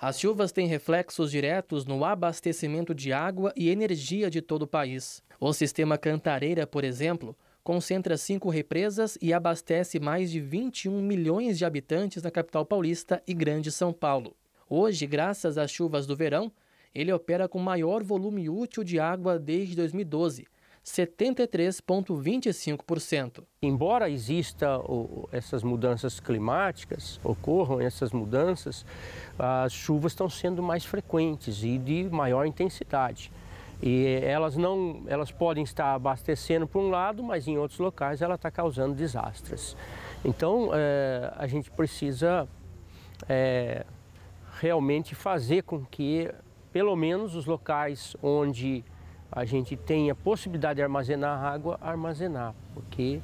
As chuvas têm reflexos diretos no abastecimento de água e energia de todo o país. O sistema Cantareira, por exemplo, concentra cinco represas e abastece mais de 21 milhões de habitantes na capital paulista e Grande São Paulo. Hoje, graças às chuvas do verão, ele opera com maior volume útil de água desde 2012, 73,25%. Embora exista essas mudanças climáticas, ocorram essas mudanças, as chuvas estão sendo mais frequentes e de maior intensidade. E elas não, elas podem estar abastecendo por um lado, mas em outros locais ela está causando desastres. Então é, a gente precisa é, realmente fazer com que, pelo menos os locais onde a gente tem a possibilidade de armazenar água, armazenar, porque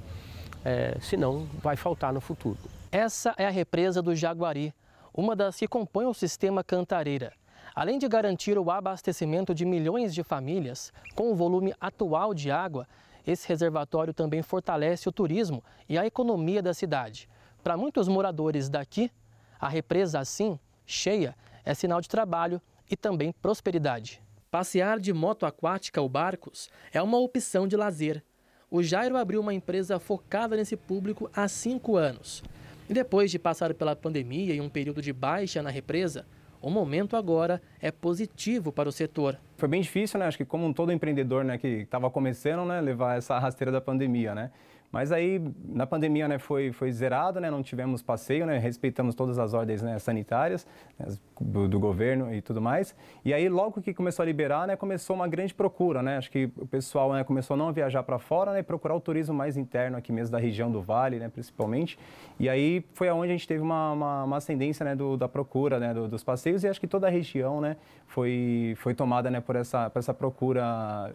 é, senão vai faltar no futuro. Essa é a represa do Jaguari, uma das que compõe o sistema Cantareira. Além de garantir o abastecimento de milhões de famílias com o volume atual de água, esse reservatório também fortalece o turismo e a economia da cidade. Para muitos moradores daqui, a represa assim, cheia, é sinal de trabalho e também prosperidade. Passear de moto aquática ou barcos é uma opção de lazer. O Jairo abriu uma empresa focada nesse público há cinco anos. E depois de passar pela pandemia e um período de baixa na represa, o momento agora é positivo para o setor foi bem difícil, né? Acho que como todo empreendedor, né, que estava começando, né, levar essa rasteira da pandemia, né? Mas aí na pandemia, né, foi foi zerado, né? Não tivemos passeio, né? Respeitamos todas as ordens, né, sanitárias né, do, do, governo e tudo mais. E aí logo que começou a liberar, né, começou uma grande procura, né? Acho que o pessoal, né, começou a não viajar para fora, né, e procurar o turismo mais interno aqui mesmo da região do Vale, né, principalmente. E aí foi aonde a gente teve uma, uma, uma ascendência, né, do, da procura, né, do, dos passeios e acho que toda a região, né, foi foi tomada, né, por por essa, por essa procura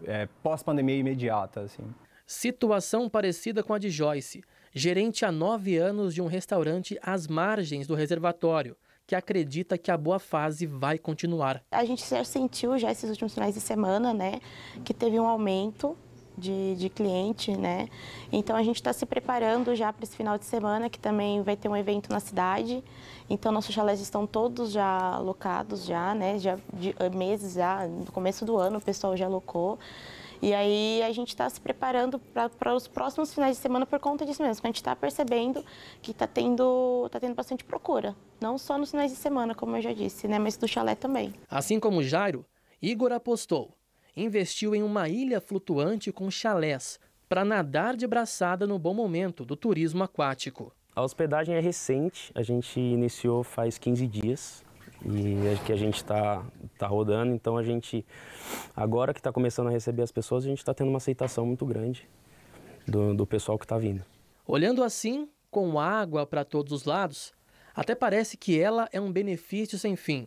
é, pós-pandemia imediata. Assim. Situação parecida com a de Joyce, gerente há nove anos de um restaurante às margens do reservatório, que acredita que a boa fase vai continuar. A gente já sentiu já esses últimos finais de semana, né, que teve um aumento de, de cliente, né? Então a gente está se preparando já para esse final de semana, que também vai ter um evento na cidade. Então nossos chalés estão todos já alocados já, né? Já de, eh, meses já, no começo do ano o pessoal já alocou. E aí a gente está se preparando para os próximos finais de semana por conta disso mesmo. A gente está percebendo que está tendo, tá tendo bastante procura. Não só nos finais de semana, como eu já disse, né? Mas do chalé também. Assim como o Jairo, Igor apostou investiu em uma ilha flutuante com chalés para nadar de braçada no bom momento do turismo aquático. A hospedagem é recente, a gente iniciou faz 15 dias e é que a gente está tá rodando, então a gente, agora que está começando a receber as pessoas, a gente está tendo uma aceitação muito grande do, do pessoal que está vindo. Olhando assim, com água para todos os lados, até parece que ela é um benefício sem fim.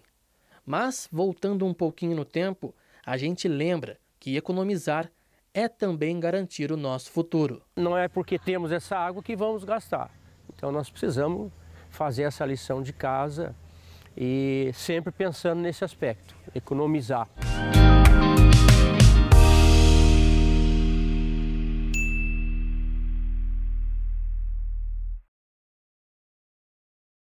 Mas, voltando um pouquinho no tempo, a gente lembra que economizar é também garantir o nosso futuro. Não é porque temos essa água que vamos gastar. Então nós precisamos fazer essa lição de casa e sempre pensando nesse aspecto, economizar.